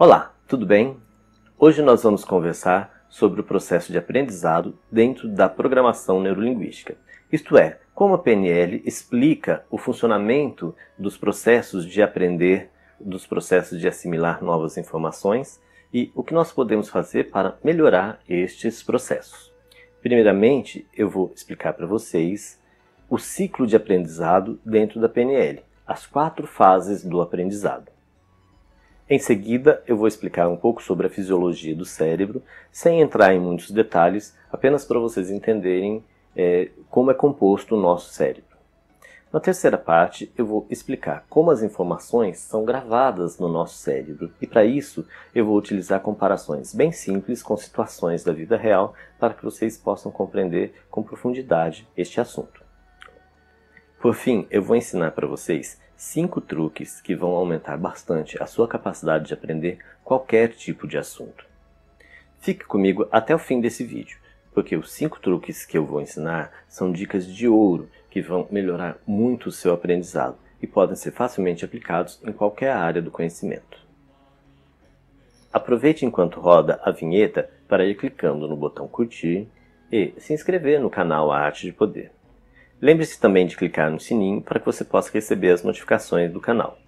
Olá, tudo bem? Hoje nós vamos conversar sobre o processo de aprendizado dentro da programação neurolinguística, isto é, como a PNL explica o funcionamento dos processos de aprender, dos processos de assimilar novas informações e o que nós podemos fazer para melhorar estes processos. Primeiramente, eu vou explicar para vocês o ciclo de aprendizado dentro da PNL, as quatro fases do aprendizado. Em seguida, eu vou explicar um pouco sobre a fisiologia do cérebro, sem entrar em muitos detalhes, apenas para vocês entenderem é, como é composto o nosso cérebro. Na terceira parte, eu vou explicar como as informações são gravadas no nosso cérebro, e para isso eu vou utilizar comparações bem simples com situações da vida real para que vocês possam compreender com profundidade este assunto. Por fim, eu vou ensinar para vocês cinco truques que vão aumentar bastante a sua capacidade de aprender qualquer tipo de assunto. Fique comigo até o fim desse vídeo, porque os cinco truques que eu vou ensinar são dicas de ouro que vão melhorar muito o seu aprendizado e podem ser facilmente aplicados em qualquer área do conhecimento. Aproveite enquanto roda a vinheta para ir clicando no botão curtir e se inscrever no canal Arte de Poder. Lembre-se também de clicar no sininho para que você possa receber as notificações do canal.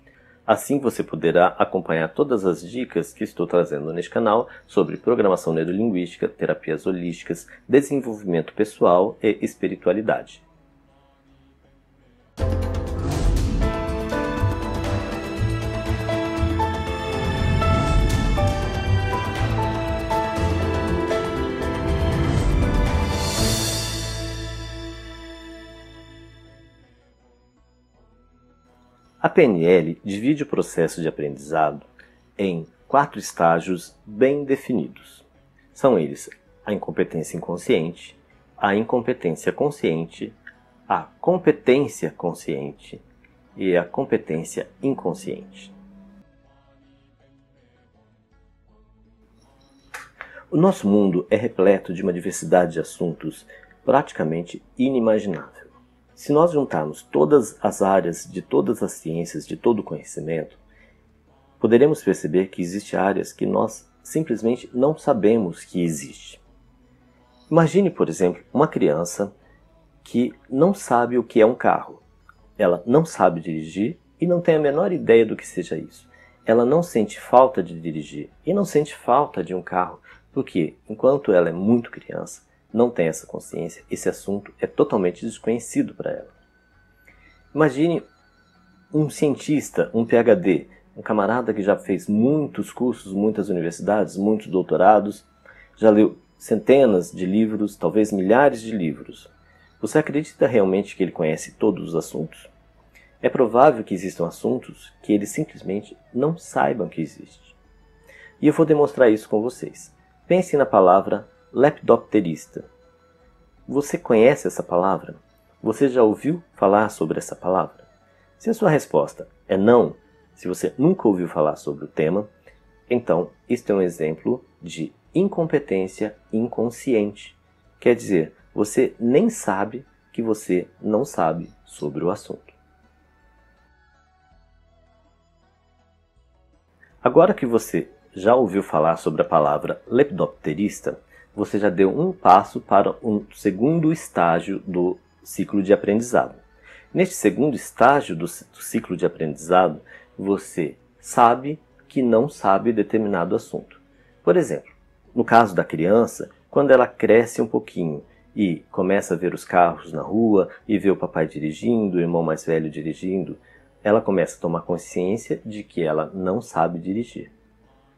Assim você poderá acompanhar todas as dicas que estou trazendo neste canal sobre programação neurolinguística, terapias holísticas, desenvolvimento pessoal e espiritualidade. PNL divide o processo de aprendizado em quatro estágios bem definidos. São eles a incompetência inconsciente, a incompetência consciente, a competência consciente e a competência inconsciente. O nosso mundo é repleto de uma diversidade de assuntos praticamente inimaginável. Se nós juntarmos todas as áreas de todas as ciências, de todo o conhecimento, poderemos perceber que existem áreas que nós simplesmente não sabemos que existe. Imagine, por exemplo, uma criança que não sabe o que é um carro. Ela não sabe dirigir e não tem a menor ideia do que seja isso. Ela não sente falta de dirigir e não sente falta de um carro, porque enquanto ela é muito criança, não tem essa consciência, esse assunto é totalmente desconhecido para ela. Imagine um cientista, um PhD, um camarada que já fez muitos cursos, muitas universidades, muitos doutorados, já leu centenas de livros, talvez milhares de livros. Você acredita realmente que ele conhece todos os assuntos? É provável que existam assuntos que ele simplesmente não saibam que existe. E eu vou demonstrar isso com vocês. Pense na palavra Lepidopterista. Você conhece essa palavra? Você já ouviu falar sobre essa palavra? Se a sua resposta é não, se você nunca ouviu falar sobre o tema, então isto é um exemplo de incompetência inconsciente. Quer dizer, você nem sabe que você não sabe sobre o assunto. Agora que você já ouviu falar sobre a palavra lepidopterista, você já deu um passo para um segundo estágio do ciclo de aprendizado. Neste segundo estágio do ciclo de aprendizado, você sabe que não sabe determinado assunto. Por exemplo, no caso da criança, quando ela cresce um pouquinho e começa a ver os carros na rua e vê o papai dirigindo, o irmão mais velho dirigindo, ela começa a tomar consciência de que ela não sabe dirigir.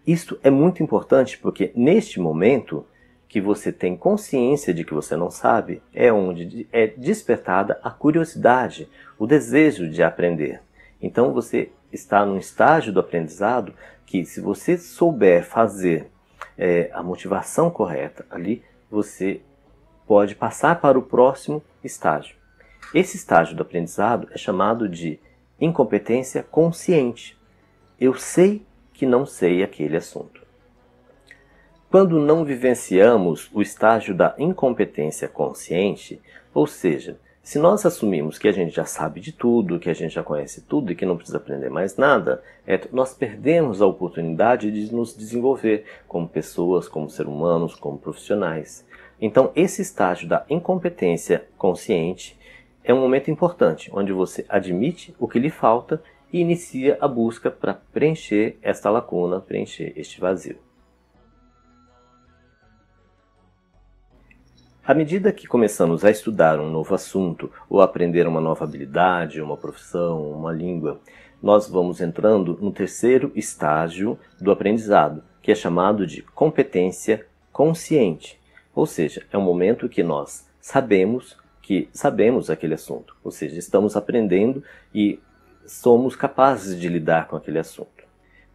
Isto é muito importante porque neste momento que você tem consciência de que você não sabe, é onde é despertada a curiosidade, o desejo de aprender. Então você está num estágio do aprendizado que, se você souber fazer é, a motivação correta ali, você pode passar para o próximo estágio. Esse estágio do aprendizado é chamado de incompetência consciente. Eu sei que não sei aquele assunto. Quando não vivenciamos o estágio da incompetência consciente, ou seja, se nós assumimos que a gente já sabe de tudo, que a gente já conhece tudo e que não precisa aprender mais nada, é, nós perdemos a oportunidade de nos desenvolver como pessoas, como seres humanos, como profissionais. Então, esse estágio da incompetência consciente é um momento importante, onde você admite o que lhe falta e inicia a busca para preencher esta lacuna, preencher este vazio. À medida que começamos a estudar um novo assunto ou aprender uma nova habilidade, uma profissão, uma língua, nós vamos entrando no terceiro estágio do aprendizado, que é chamado de competência consciente. Ou seja, é o momento que nós sabemos que sabemos aquele assunto, ou seja, estamos aprendendo e somos capazes de lidar com aquele assunto.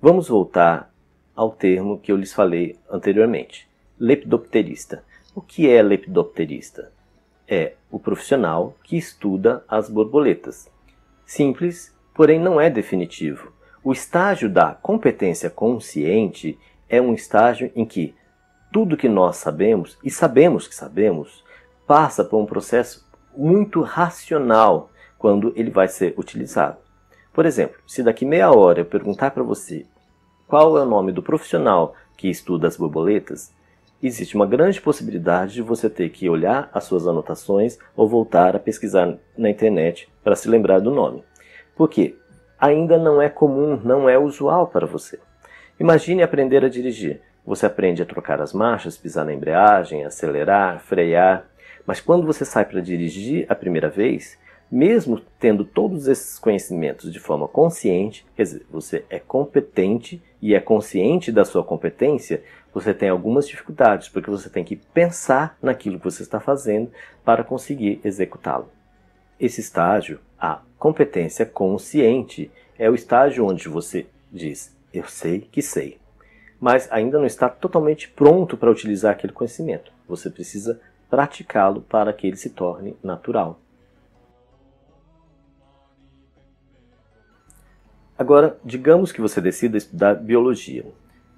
Vamos voltar ao termo que eu lhes falei anteriormente, lepidopterista. O que é lepidopterista? É o profissional que estuda as borboletas. Simples, porém não é definitivo. O estágio da competência consciente é um estágio em que tudo que nós sabemos, e sabemos que sabemos, passa por um processo muito racional quando ele vai ser utilizado. Por exemplo, se daqui meia hora eu perguntar para você qual é o nome do profissional que estuda as borboletas, existe uma grande possibilidade de você ter que olhar as suas anotações ou voltar a pesquisar na internet para se lembrar do nome. Porque ainda não é comum, não é usual para você. Imagine aprender a dirigir. Você aprende a trocar as marchas, pisar na embreagem, acelerar, frear. Mas quando você sai para dirigir a primeira vez, mesmo tendo todos esses conhecimentos de forma consciente, quer dizer, você é competente e é consciente da sua competência, você tem algumas dificuldades, porque você tem que pensar naquilo que você está fazendo para conseguir executá-lo. Esse estágio, a competência consciente, é o estágio onde você diz: Eu sei que sei, mas ainda não está totalmente pronto para utilizar aquele conhecimento. Você precisa praticá-lo para que ele se torne natural. Agora, digamos que você decida estudar biologia.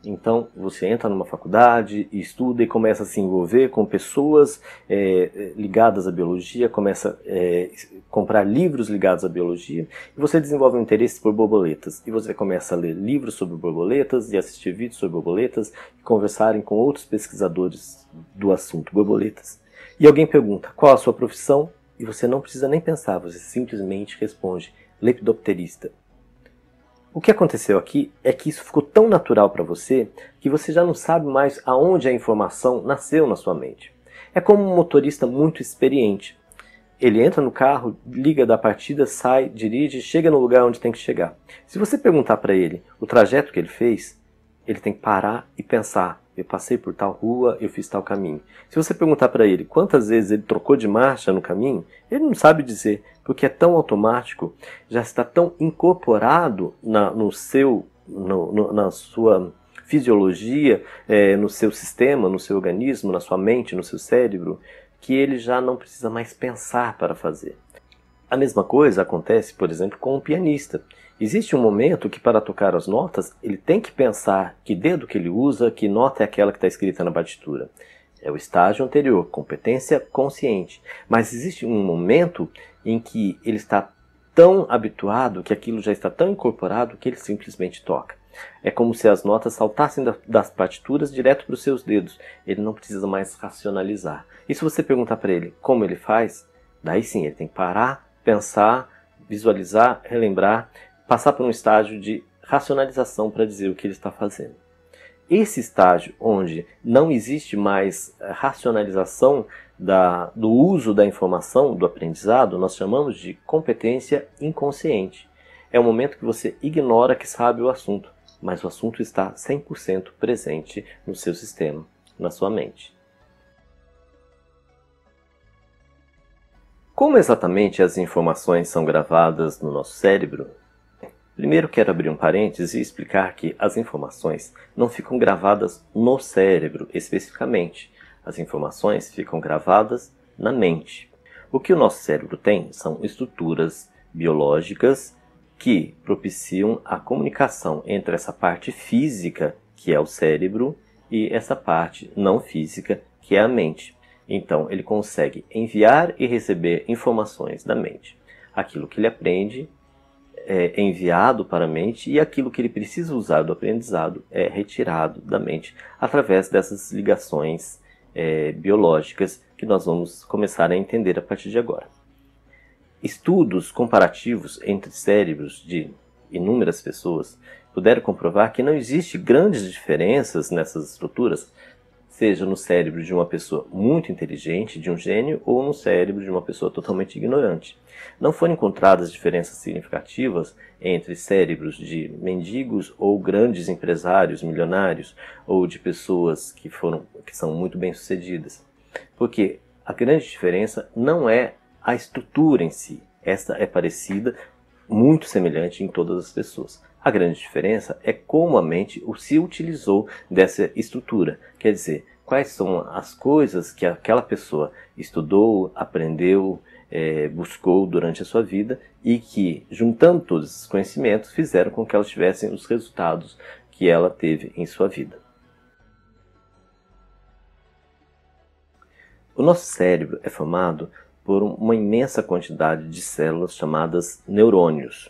Então, você entra numa faculdade, estuda e começa a se envolver com pessoas é, ligadas à biologia, começa a eh, é, comprar livros ligados à biologia, e você desenvolve um interesse por borboletas. E você começa a ler livros sobre borboletas, e assistir vídeos sobre borboletas, e conversarem com outros pesquisadores do assunto borboletas. E alguém pergunta, qual a sua profissão? E você não precisa nem pensar, você simplesmente responde, lepidopterista. O que aconteceu aqui é que isso ficou tão natural para você que você já não sabe mais aonde a informação nasceu na sua mente. É como um motorista muito experiente. Ele entra no carro, liga da partida, sai, dirige, chega no lugar onde tem que chegar. Se você perguntar para ele o trajeto que ele fez, ele tem que parar e pensar: eu passei por tal rua, eu fiz tal caminho. Se você perguntar para ele quantas vezes ele trocou de marcha no caminho, ele não sabe dizer, porque é tão automático, já está tão incorporado na, no seu, no, no, na sua fisiologia, é, no seu sistema, no seu organismo, na sua mente, no seu cérebro, que ele já não precisa mais pensar para fazer. A mesma coisa acontece, por exemplo, com um pianista. Existe um momento que para tocar as notas, ele tem que pensar que dedo que ele usa, que nota é aquela que está escrita na partitura. É o estágio anterior, competência consciente. Mas existe um momento em que ele está tão habituado, que aquilo já está tão incorporado, que ele simplesmente toca. É como se as notas saltassem das partituras direto para os seus dedos. Ele não precisa mais racionalizar. E se você perguntar para ele como ele faz, daí sim ele tem que parar, pensar, visualizar, relembrar, passar por um estágio de racionalização para dizer o que ele está fazendo esse estágio onde não existe mais eh, racionalização da, do uso da informação, do aprendizado, nós chamamos de competência inconsciente. É o momento que você ignora que sabe o assunto, mas o assunto está 100% presente no seu sistema, na sua mente. Como exatamente as informações são gravadas no nosso cérebro Primeiro quero abrir um parênteses e explicar que as informações não ficam gravadas no cérebro especificamente. As informações ficam gravadas na mente. O que o nosso cérebro tem são estruturas biológicas que propiciam a comunicação entre essa parte física, que é o cérebro, e essa parte não física, que é a mente. Então, ele consegue enviar e receber informações da mente. Aquilo que ele aprende é enviado para a mente e aquilo que ele precisa usar do aprendizado é retirado da mente através dessas ligações é, biológicas que nós vamos começar a entender a partir de agora. Estudos comparativos entre cérebros de inúmeras pessoas puderam comprovar que não existe grandes diferenças nessas estruturas seja no cérebro de uma pessoa muito inteligente, de um gênio, ou no cérebro de uma pessoa totalmente ignorante. Não foram encontradas diferenças significativas entre cérebros de mendigos ou grandes empresários milionários, ou de pessoas que, foram, que são muito bem-sucedidas. Porque a grande diferença não é a estrutura em si. Esta é parecida, muito semelhante em todas as pessoas. A grande diferença é como a mente se utilizou dessa estrutura, quer dizer, quais são as coisas que aquela pessoa estudou, aprendeu, é, buscou durante a sua vida e que, juntando todos esses conhecimentos, fizeram com que elas tivessem os resultados que ela teve em sua vida. O nosso cérebro é formado por uma imensa quantidade de células chamadas neurônios.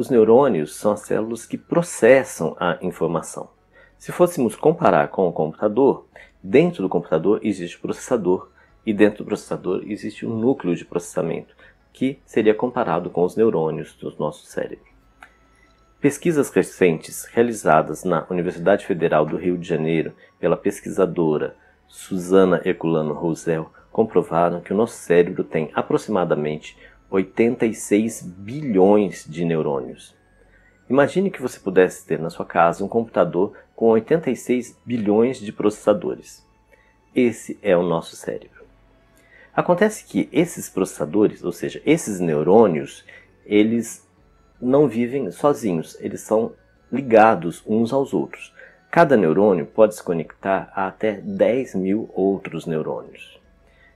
Os neurônios são as células que processam a informação. Se fôssemos comparar com o computador, dentro do computador existe o processador e dentro do processador existe um núcleo de processamento, que seria comparado com os neurônios do nosso cérebro. Pesquisas recentes realizadas na Universidade Federal do Rio de Janeiro pela pesquisadora Susana Herculano Rosel comprovaram que o nosso cérebro tem aproximadamente 86 bilhões de neurônios. Imagine que você pudesse ter na sua casa um computador com 86 bilhões de processadores. Esse é o nosso cérebro. Acontece que esses processadores, ou seja, esses neurônios, eles não vivem sozinhos, eles são ligados uns aos outros. Cada neurônio pode se conectar a até 10 mil outros neurônios.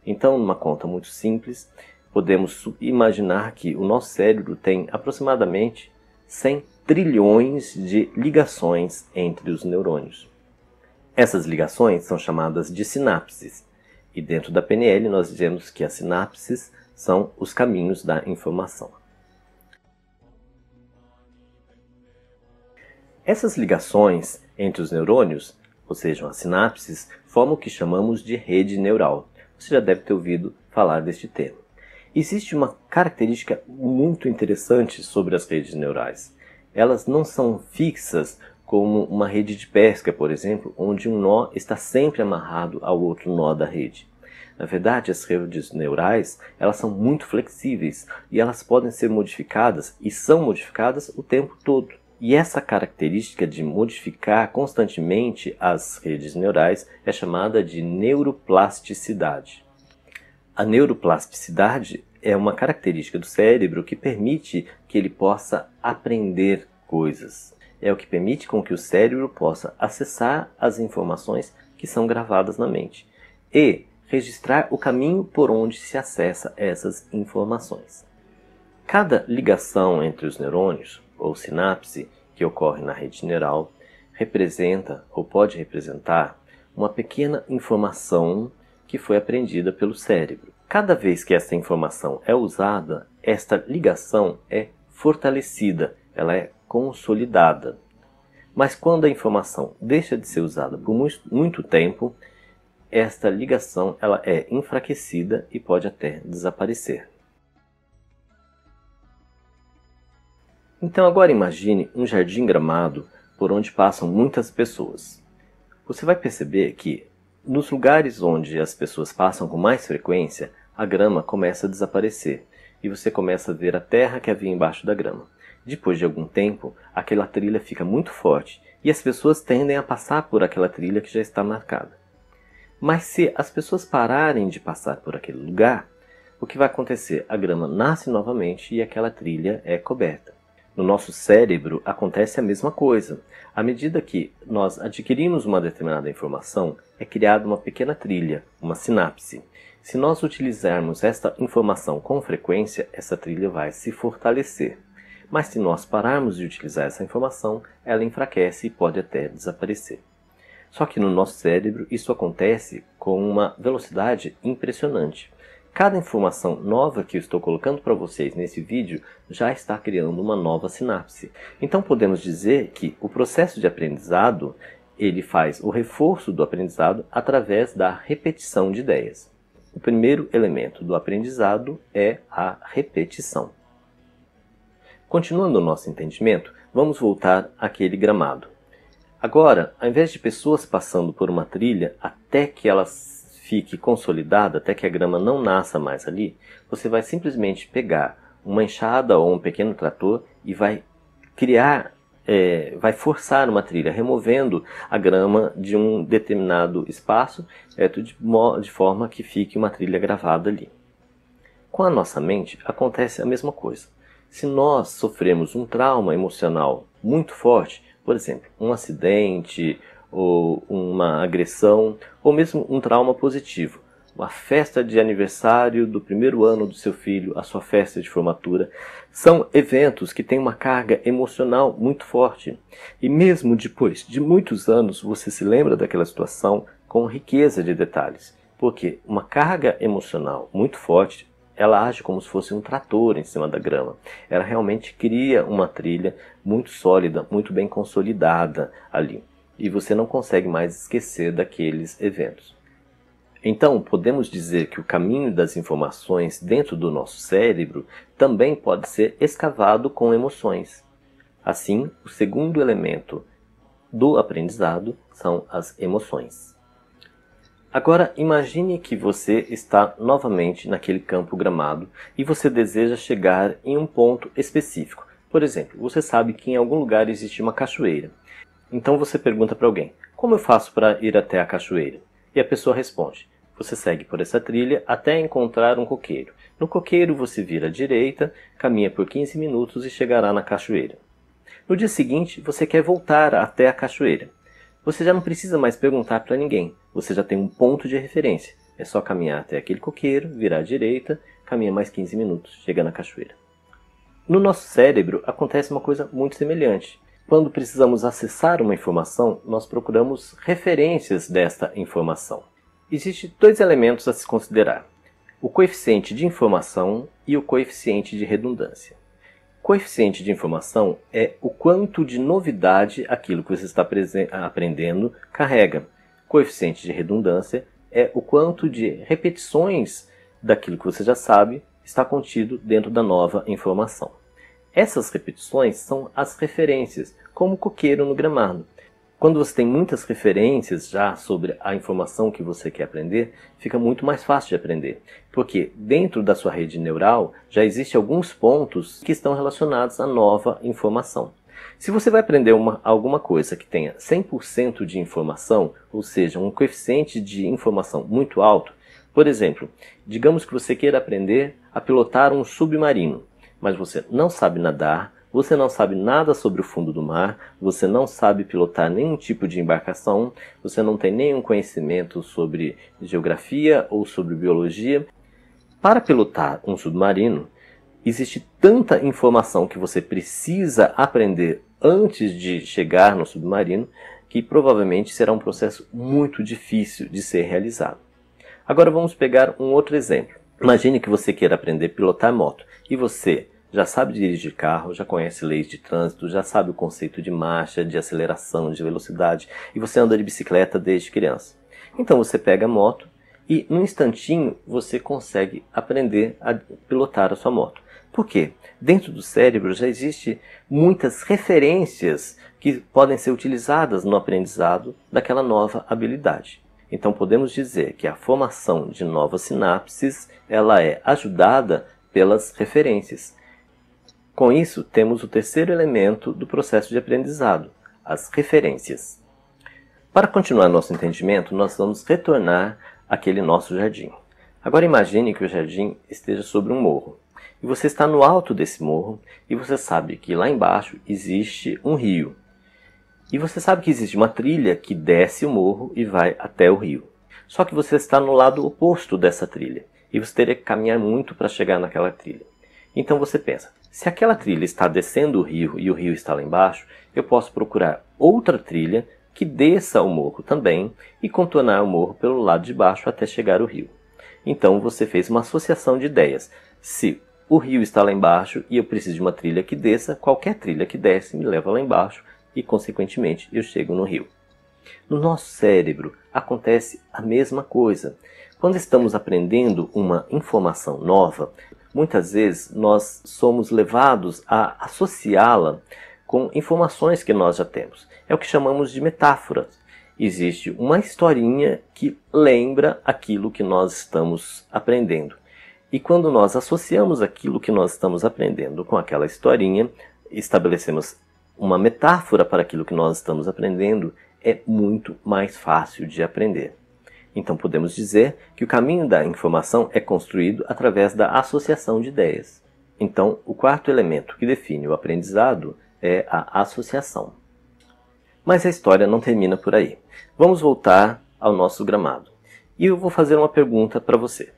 Então, numa conta muito simples, podemos imaginar que o nosso cérebro tem aproximadamente 100 trilhões de ligações entre os neurônios. Essas ligações são chamadas de sinapses, e dentro da PNL nós dizemos que as sinapses são os caminhos da informação. Essas ligações entre os neurônios, ou seja, as sinapses, formam o que chamamos de rede neural. Você já deve ter ouvido falar deste termo. Existe uma característica muito interessante sobre as redes neurais. Elas não são fixas como uma rede de pesca, por exemplo, onde um nó está sempre amarrado ao outro nó da rede. Na verdade, as redes neurais elas são muito flexíveis e elas podem ser modificadas e são modificadas o tempo todo. E essa característica de modificar constantemente as redes neurais é chamada de neuroplasticidade. A neuroplasticidade é uma característica do cérebro que permite que ele possa aprender coisas. É o que permite com que o cérebro possa acessar as informações que são gravadas na mente e registrar o caminho por onde se acessa essas informações. Cada ligação entre os neurônios, ou sinapse, que ocorre na rede neural, representa ou pode representar uma pequena informação que foi aprendida pelo cérebro. Cada vez que essa informação é usada, esta ligação é fortalecida, ela é consolidada. Mas quando a informação deixa de ser usada por muito tempo, esta ligação ela é enfraquecida e pode até desaparecer. Então agora imagine um jardim gramado por onde passam muitas pessoas. Você vai perceber que nos lugares onde as pessoas passam com mais frequência, a grama começa a desaparecer e você começa a ver a terra que havia embaixo da grama. Depois de algum tempo, aquela trilha fica muito forte e as pessoas tendem a passar por aquela trilha que já está marcada. Mas se as pessoas pararem de passar por aquele lugar, o que vai acontecer? A grama nasce novamente e aquela trilha é coberta. No nosso cérebro acontece a mesma coisa. À medida que nós adquirimos uma determinada informação, é criada uma pequena trilha, uma sinapse. Se nós utilizarmos esta informação com frequência, essa trilha vai se fortalecer. Mas se nós pararmos de utilizar essa informação, ela enfraquece e pode até desaparecer. Só que no nosso cérebro isso acontece com uma velocidade impressionante. Cada informação nova que eu estou colocando para vocês nesse vídeo já está criando uma nova sinapse. Então podemos dizer que o processo de aprendizado ele faz o reforço do aprendizado através da repetição de ideias. O primeiro elemento do aprendizado é a repetição. Continuando o nosso entendimento, vamos voltar àquele gramado. Agora, ao invés de pessoas passando por uma trilha até que elas fique consolidada até que a grama não nasça mais ali, você vai simplesmente pegar uma enxada ou um pequeno trator e vai criar, é, vai forçar uma trilha, removendo a grama de um determinado espaço, é, de, de forma que fique uma trilha gravada ali. Com a nossa mente acontece a mesma coisa. Se nós sofremos um trauma emocional muito forte, por exemplo, um acidente, ou uma agressão, ou mesmo um trauma positivo. uma festa de aniversário do primeiro ano do seu filho, a sua festa de formatura, são eventos que têm uma carga emocional muito forte. E mesmo depois de muitos anos, você se lembra daquela situação com riqueza de detalhes. Porque uma carga emocional muito forte ela age como se fosse um trator em cima da grama. Ela realmente cria uma trilha muito sólida, muito bem consolidada ali e você não consegue mais esquecer daqueles eventos. Então, podemos dizer que o caminho das informações dentro do nosso cérebro também pode ser escavado com emoções. Assim, o segundo elemento do aprendizado são as emoções. Agora, imagine que você está novamente naquele campo gramado e você deseja chegar em um ponto específico. Por exemplo, você sabe que em algum lugar existe uma cachoeira então você pergunta para alguém: Como eu faço para ir até a cachoeira? E a pessoa responde: Você segue por essa trilha até encontrar um coqueiro. No coqueiro você vira à direita, caminha por 15 minutos e chegará na cachoeira. No dia seguinte, você quer voltar até a cachoeira. Você já não precisa mais perguntar para ninguém, você já tem um ponto de referência. É só caminhar até aquele coqueiro, virar à direita, caminha mais 15 minutos, chega na cachoeira. No nosso cérebro acontece uma coisa muito semelhante. Quando precisamos acessar uma informação, nós procuramos referências desta informação. Existem dois elementos a se considerar: o coeficiente de informação e o coeficiente de redundância. Coeficiente de informação é o quanto de novidade aquilo que você está aprendendo carrega. Coeficiente de redundância é o quanto de repetições daquilo que você já sabe está contido dentro da nova informação. Essas repetições são as referências, como coqueiro no gramado. Quando você tem muitas referências já sobre a informação que você quer aprender, fica muito mais fácil de aprender, porque dentro da sua rede neural já existem alguns pontos que estão relacionados à nova informação. Se você vai aprender uma, alguma coisa que tenha 100% de informação, ou seja, um coeficiente de informação muito alto, por exemplo, digamos que você queira aprender a pilotar um submarino mas você não sabe nadar, você não sabe nada sobre o fundo do mar, você não sabe pilotar nenhum tipo de embarcação, você não tem nenhum conhecimento sobre geografia ou sobre biologia. Para pilotar um submarino, existe tanta informação que você precisa aprender antes de chegar no submarino que provavelmente será um processo muito difícil de ser realizado. Agora vamos pegar um outro exemplo. Imagine que você queira aprender a pilotar moto e você já sabe dirigir carro, já conhece leis de trânsito, já sabe o conceito de marcha, de aceleração, de velocidade, e você anda de bicicleta desde criança. Então você pega a moto e num instantinho você consegue aprender a pilotar a sua moto. Por quê? Dentro do cérebro já existe muitas referências que podem ser utilizadas no aprendizado daquela nova habilidade. Então podemos dizer que a formação de novas sinapses ela é ajudada pelas referências. Com isso, temos o terceiro elemento do processo de aprendizado, as referências. Para continuar nosso entendimento, nós vamos retornar àquele nosso jardim. Agora imagine que o jardim esteja sobre um morro, e você está no alto desse morro, e você sabe que lá embaixo existe um rio. E você sabe que existe uma trilha que desce o morro e vai até o rio. Só que você está no lado oposto dessa trilha, e você teria que caminhar muito para chegar naquela trilha. Então você pensa, se aquela trilha está descendo o rio e o rio está lá embaixo, eu posso procurar outra trilha que desça o morro também e contornar o morro pelo lado de baixo até chegar ao rio. Então você fez uma associação de ideias. Se o rio está lá embaixo e eu preciso de uma trilha que desça, qualquer trilha que desce me leva lá embaixo e, consequentemente, eu chego no rio. No nosso cérebro acontece a mesma coisa. Quando estamos aprendendo uma informação nova, muitas vezes nós somos levados a associá-la com informações que nós já temos. É o que chamamos de metáfora. Existe uma historinha que lembra aquilo que nós estamos aprendendo. E quando nós associamos aquilo que nós estamos aprendendo com aquela historinha, estabelecemos uma metáfora para aquilo que nós estamos aprendendo, é muito mais fácil de aprender. Então podemos dizer que o caminho da informação é construído através da associação de ideias. Então, o quarto elemento que define o aprendizado é a associação. Mas a história não termina por aí. Vamos voltar ao nosso gramado. E eu vou fazer uma pergunta para você.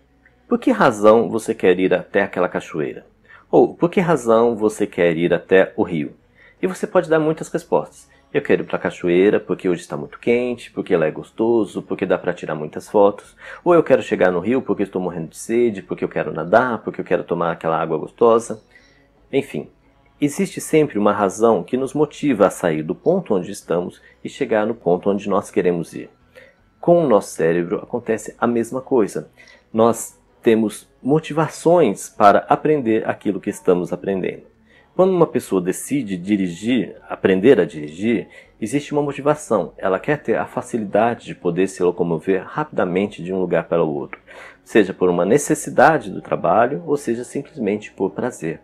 Por que razão você quer ir até aquela cachoeira? Ou por que razão você quer ir até o rio? E você pode dar muitas respostas. Eu quero ir para a cachoeira porque hoje está muito quente, porque lá é gostoso, porque dá para tirar muitas fotos. Ou eu quero chegar no rio porque estou morrendo de sede, porque eu quero nadar, porque eu quero tomar aquela água gostosa. Enfim, existe sempre uma razão que nos motiva a sair do ponto onde estamos e chegar no ponto onde nós queremos ir. Com o nosso cérebro acontece a mesma coisa. Nós temos motivações para aprender aquilo que estamos aprendendo. Quando uma pessoa decide dirigir, aprender a dirigir, existe uma motivação. Ela quer ter a facilidade de poder se locomover rapidamente de um lugar para o outro, seja por uma necessidade do trabalho ou seja simplesmente por prazer.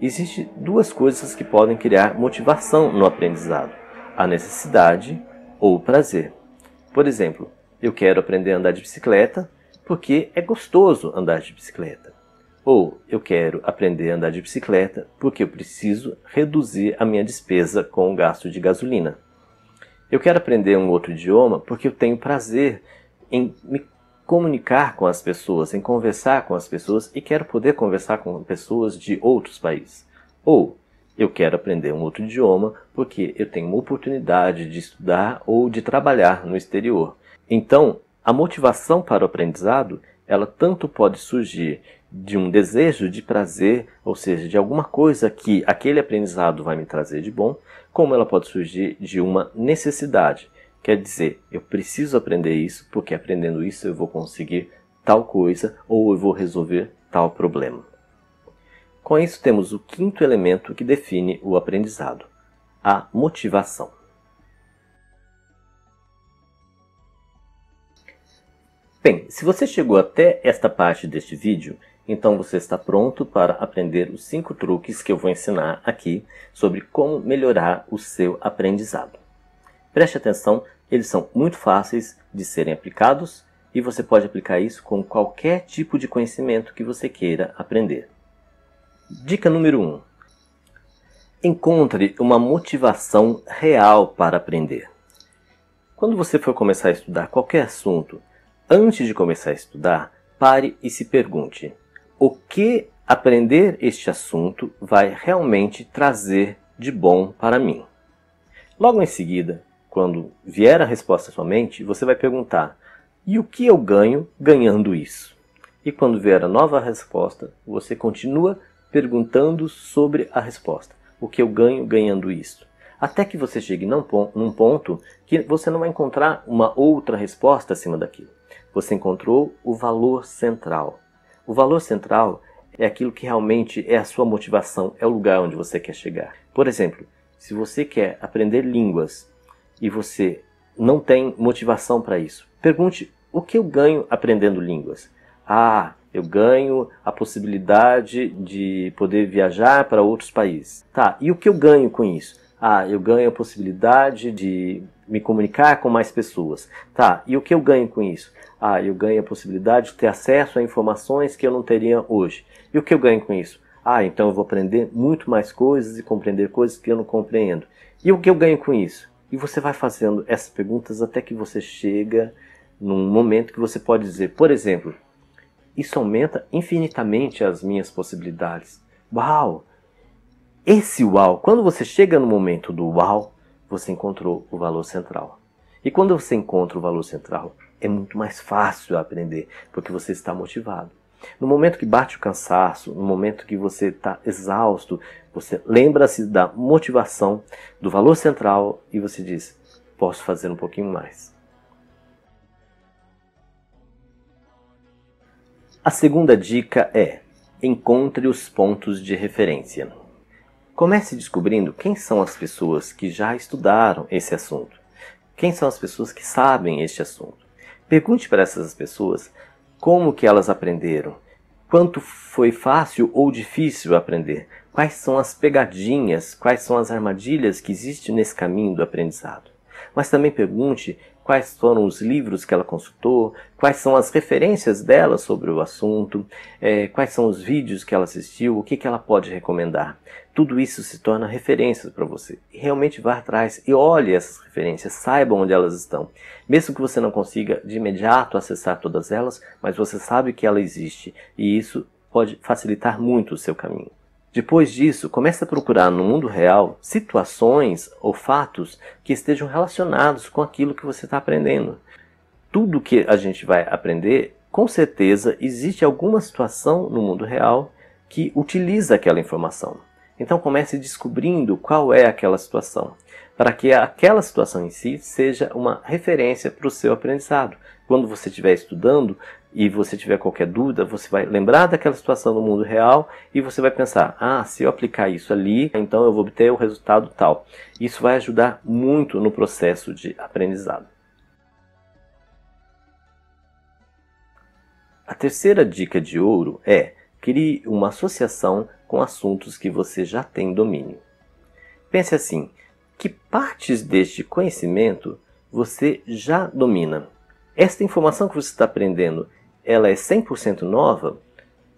Existem duas coisas que podem criar motivação no aprendizado: a necessidade ou o prazer. Por exemplo, eu quero aprender a andar de bicicleta porque é gostoso andar de bicicleta. Ou eu quero aprender a andar de bicicleta porque eu preciso reduzir a minha despesa com o gasto de gasolina. Eu quero aprender um outro idioma porque eu tenho prazer em me comunicar com as pessoas, em conversar com as pessoas e quero poder conversar com pessoas de outros países. Ou eu quero aprender um outro idioma porque eu tenho uma oportunidade de estudar ou de trabalhar no exterior. Então, a motivação para o aprendizado, ela tanto pode surgir de um desejo de prazer, ou seja, de alguma coisa que aquele aprendizado vai me trazer de bom, como ela pode surgir de uma necessidade. Quer dizer, eu preciso aprender isso porque aprendendo isso eu vou conseguir tal coisa ou eu vou resolver tal problema. Com isso, temos o quinto elemento que define o aprendizado: a motivação. Bem, se você chegou até esta parte deste vídeo, então você está pronto para aprender os cinco truques que eu vou ensinar aqui sobre como melhorar o seu aprendizado. Preste atenção, eles são muito fáceis de serem aplicados e você pode aplicar isso com qualquer tipo de conhecimento que você queira aprender. Dica número 1. Um, encontre uma motivação real para aprender. Quando você for começar a estudar qualquer assunto, antes de começar a estudar, pare e se pergunte: o que aprender este assunto vai realmente trazer de bom para mim. Logo em seguida, quando vier a resposta à sua mente, você vai perguntar: e o que eu ganho ganhando isso? E quando vier a nova resposta, você continua perguntando sobre a resposta: o que eu ganho ganhando isso? Até que você chegue num ponto que você não vai encontrar uma outra resposta acima daquilo. Você encontrou o valor central, o valor central é aquilo que realmente é a sua motivação, é o lugar onde você quer chegar. Por exemplo, se você quer aprender línguas e você não tem motivação para isso, pergunte o que eu ganho aprendendo línguas. Ah, eu ganho a possibilidade de poder viajar para outros países. Tá, e o que eu ganho com isso? Ah, eu ganho a possibilidade de me comunicar com mais pessoas. Tá, e o que eu ganho com isso? Ah, eu ganho a possibilidade de ter acesso a informações que eu não teria hoje. E o que eu ganho com isso? Ah, então eu vou aprender muito mais coisas e compreender coisas que eu não compreendo. E o que eu ganho com isso? E você vai fazendo essas perguntas até que você chega num momento que você pode dizer, por exemplo, isso aumenta infinitamente as minhas possibilidades. Uau! Esse uau, quando você chega no momento do uau, você encontrou o valor central. E quando você encontra o valor central, é muito mais fácil aprender, porque você está motivado. No momento que bate o cansaço, no momento que você está exausto, você lembra-se da motivação, do valor central e você diz: posso fazer um pouquinho mais. A segunda dica é: encontre os pontos de referência. Comece descobrindo quem são as pessoas que já estudaram esse assunto, quem são as pessoas que sabem este assunto. Pergunte para essas pessoas como que elas aprenderam, quanto foi fácil ou difícil aprender, quais são as pegadinhas, quais são as armadilhas que existem nesse caminho do aprendizado. Mas também pergunte quais foram os livros que ela consultou, quais são as referências dela sobre o assunto, é, quais são os vídeos que ela assistiu, o que, que ela pode recomendar. Tudo isso se torna referências para você. realmente vá atrás e olhe essas referências, saiba onde elas estão. Mesmo que você não consiga de imediato acessar todas elas, mas você sabe que ela existe e isso pode facilitar muito o seu caminho. Depois disso, comece a procurar no mundo real situações ou fatos que estejam relacionados com aquilo que você está aprendendo. Tudo que a gente vai aprender, com certeza existe alguma situação no mundo real que utiliza aquela informação. Então comece descobrindo qual é aquela situação, para que aquela situação em si seja uma referência para o seu aprendizado. Quando você estiver estudando, e você tiver qualquer dúvida, você vai lembrar daquela situação no mundo real e você vai pensar: ah, se eu aplicar isso ali, então eu vou obter o resultado tal. Isso vai ajudar muito no processo de aprendizado. A terceira dica de ouro é crie uma associação com assuntos que você já tem domínio. Pense assim: que partes deste conhecimento você já domina? Esta informação que você está aprendendo, ela é 100% nova?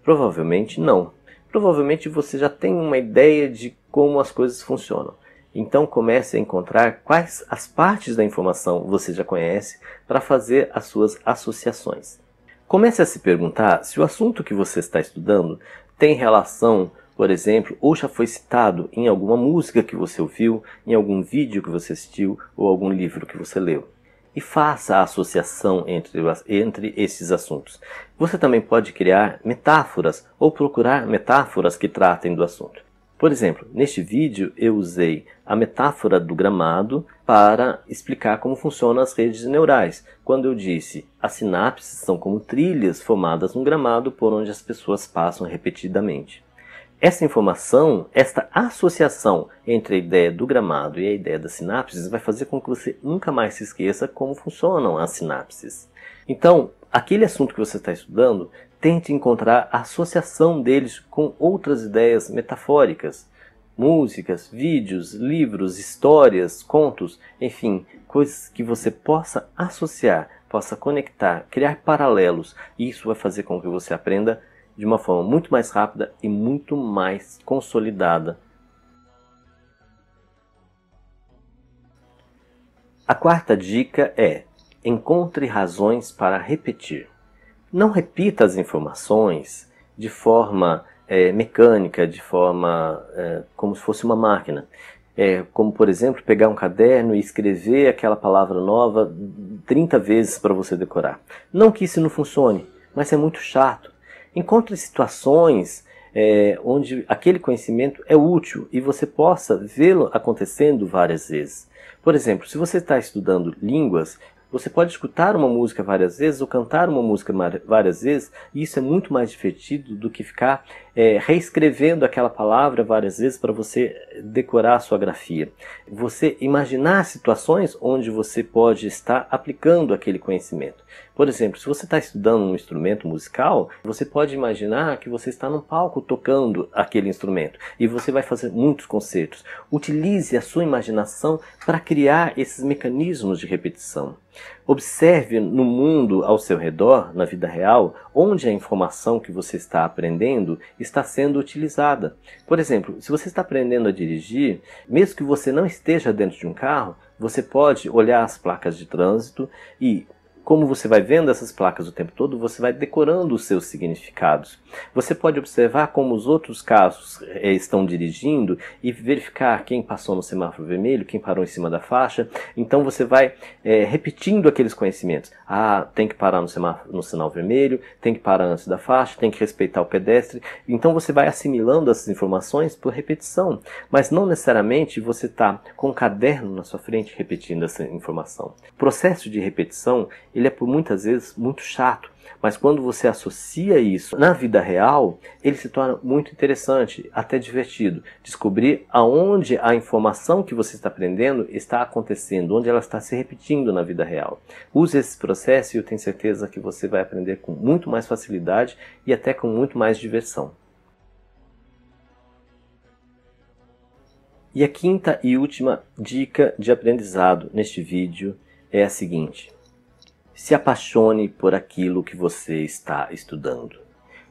Provavelmente não. Provavelmente você já tem uma ideia de como as coisas funcionam. Então comece a encontrar quais as partes da informação você já conhece para fazer as suas associações. Comece a se perguntar se o assunto que você está estudando tem relação, por exemplo, ou já foi citado em alguma música que você ouviu, em algum vídeo que você assistiu ou algum livro que você leu e faça a associação entre, entre esses assuntos. Você também pode criar metáforas ou procurar metáforas que tratem do assunto. Por exemplo, neste vídeo eu usei a metáfora do gramado para explicar como funcionam as redes neurais, quando eu disse as sinapses são como trilhas formadas no gramado por onde as pessoas passam repetidamente. Essa informação, esta associação entre a ideia do gramado e a ideia das sinapses vai fazer com que você nunca mais se esqueça como funcionam as sinapses. Então, aquele assunto que você está estudando, tente encontrar a associação deles com outras ideias metafóricas, músicas, vídeos, livros, histórias, contos, enfim, coisas que você possa associar, possa conectar, criar paralelos. Isso vai fazer com que você aprenda de uma forma muito mais rápida e muito mais consolidada. A quarta dica é: encontre razões para repetir. Não repita as informações de forma é, mecânica, de forma é, como se fosse uma máquina. É, como, por exemplo, pegar um caderno e escrever aquela palavra nova 30 vezes para você decorar. Não que isso não funcione, mas é muito chato encontre situações é, onde aquele conhecimento é útil e você possa vê-lo acontecendo várias vezes. Por exemplo, se você está estudando línguas, você pode escutar uma música várias vezes ou cantar uma música várias vezes, e isso é muito mais divertido do que ficar é, reescrevendo aquela palavra várias vezes para você decorar a sua grafia. Você imaginar situações onde você pode estar aplicando aquele conhecimento. Por exemplo, se você está estudando um instrumento musical, você pode imaginar que você está num palco tocando aquele instrumento e você vai fazer muitos concertos. Utilize a sua imaginação para criar esses mecanismos de repetição. Observe no mundo ao seu redor, na vida real, onde a informação que você está aprendendo está sendo utilizada. Por exemplo, se você está aprendendo a dirigir, mesmo que você não esteja dentro de um carro, você pode olhar as placas de trânsito e como você vai vendo essas placas o tempo todo, você vai decorando os seus significados. Você pode observar como os outros carros eh, estão dirigindo e verificar quem passou no semáforo vermelho, quem parou em cima da faixa. Então você vai eh, repetindo aqueles conhecimentos. Ah, tem que parar no, semáforo, no sinal vermelho, tem que parar antes da faixa, tem que respeitar o pedestre. Então você vai assimilando essas informações por repetição, mas não necessariamente você está com um caderno na sua frente repetindo essa informação. O processo de repetição ele é por muitas vezes muito chato. Mas quando você associa isso na vida real, ele se torna muito interessante, até divertido. Descobrir aonde a informação que você está aprendendo está acontecendo, onde ela está se repetindo na vida real. Use esse processo e eu tenho certeza que você vai aprender com muito mais facilidade e até com muito mais diversão. E a quinta e última dica de aprendizado neste vídeo é a seguinte se apaixone por aquilo que você está estudando.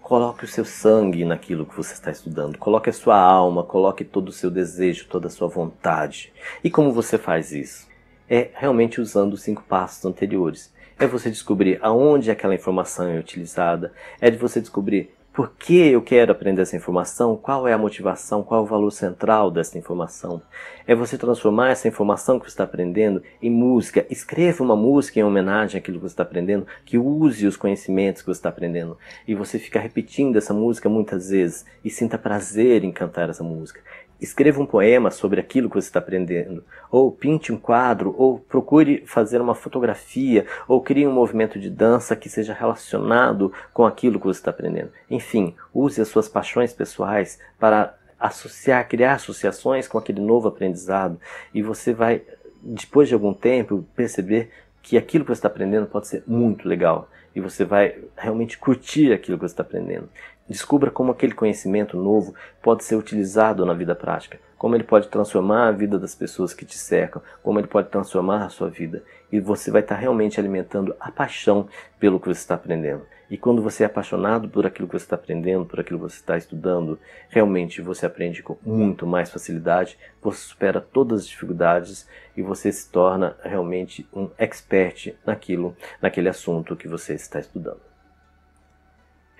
Coloque o seu sangue naquilo que você está estudando. Coloque a sua alma, coloque todo o seu desejo, toda a sua vontade. E como você faz isso? É realmente usando os cinco passos anteriores. É você descobrir aonde aquela informação é utilizada, é de você descobrir por que eu quero aprender essa informação? Qual é a motivação? Qual é o valor central dessa informação? É você transformar essa informação que você está aprendendo em música. Escreva uma música em homenagem àquilo que você está aprendendo, que use os conhecimentos que você está aprendendo. E você fica repetindo essa música muitas vezes e sinta prazer em cantar essa música escreva um poema sobre aquilo que você está aprendendo, ou pinte um quadro, ou procure fazer uma fotografia, ou crie um movimento de dança que seja relacionado com aquilo que você está aprendendo. Enfim, use as suas paixões pessoais para associar, criar associações com aquele novo aprendizado, e você vai, depois de algum tempo, perceber que aquilo que você está aprendendo pode ser muito legal e você vai realmente curtir aquilo que você está aprendendo. Descubra como aquele conhecimento novo pode ser utilizado na vida prática, como ele pode transformar a vida das pessoas que te cercam, como ele pode transformar a sua vida. E você vai estar realmente alimentando a paixão pelo que você está aprendendo. E quando você é apaixonado por aquilo que você está aprendendo, por aquilo que você está estudando, realmente você aprende com muito mais facilidade, você supera todas as dificuldades e você se torna realmente um expert naquilo, naquele assunto que você está estudando.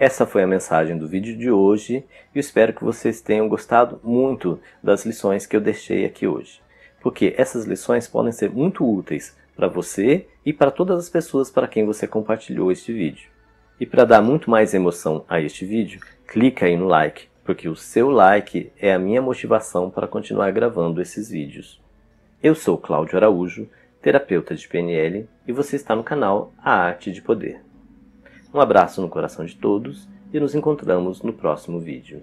Essa foi a mensagem do vídeo de hoje e espero que vocês tenham gostado muito das lições que eu deixei aqui hoje, porque essas lições podem ser muito úteis para você e para todas as pessoas para quem você compartilhou este vídeo. E para dar muito mais emoção a este vídeo, clica aí no like, porque o seu like é a minha motivação para continuar gravando esses vídeos. Eu sou Cláudio Araújo, terapeuta de PNL, e você está no canal A Arte de Poder. Um abraço no coração de todos e nos encontramos no próximo vídeo.